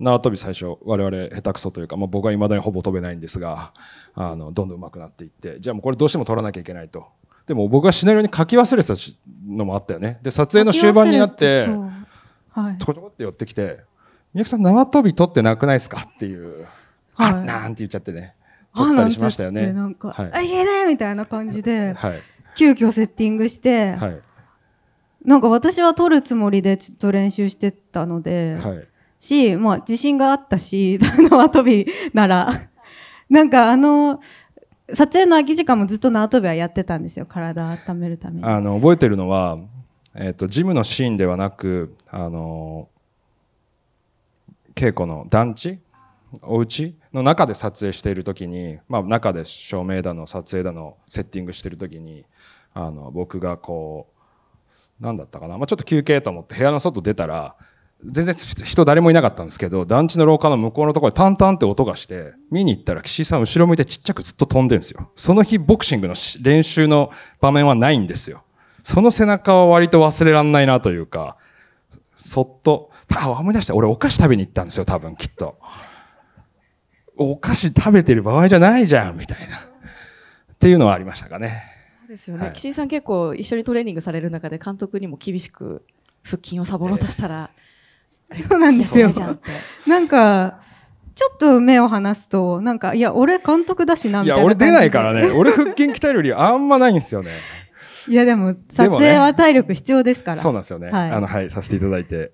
縄跳び最初我々下手くそというか、まあ、僕はいまだにほぼ飛べないんですがあのどんどん上手くなっていってじゃあもうこれどうしても取らなきゃいけないとでも僕がシナリオに書き忘れてたのもあったよねで撮影の終盤になってはい、ちょこちょこって寄ってきて「三宅さん縄跳び取ってなくないですか?」っていう「はい、あなんて言っちゃってね取ったりしましたよね。なんか、はい、あ言えないみたいな感じで、はい、急遽セッティングして、はい、なんか私は取るつもりでちょっと練習してたので。はいし、まあ、自信があったし、縄跳びなら。なんかあの、撮影の空き時間もずっと縄跳びはやってたんですよ、体温めるために。あの、覚えてるのは、えっ、ー、と、ジムのシーンではなく、あの稽古の団地お家の中で撮影している時に、まあ、中で照明だの撮影だのセッティングしてる時にあの僕がこう何だったかな、まあ、ちょっと休憩と思って部屋の外出たら全然人誰もいなかったんですけど、団地の廊下の向こうのところでタンタンって音がして、見に行ったら岸井さん後ろ向いてちっちゃくずっと飛んでるんですよ。その日ボクシングの練習の場面はないんですよ。その背中は割と忘れらんないなというか、そっと、あ、思い出した。俺お菓子食べに行ったんですよ、多分きっと。お菓子食べてる場合じゃないじゃん、みたいな。っていうのはありましたかね。そうですよね。はい、岸井さん結構一緒にトレーニングされる中で監督にも厳しく腹筋をサボろうとしたら、えーそうなんですよ。なんか、ちょっと目を離すと、なんか、いや、俺監督だしな、みたいな。いや、俺出ないからね。俺腹筋鍛えるよりあんまないんですよね。いや、でも、撮影は体力必要ですから。ね、そうなんですよね。はい、あの、はい、させていただいて。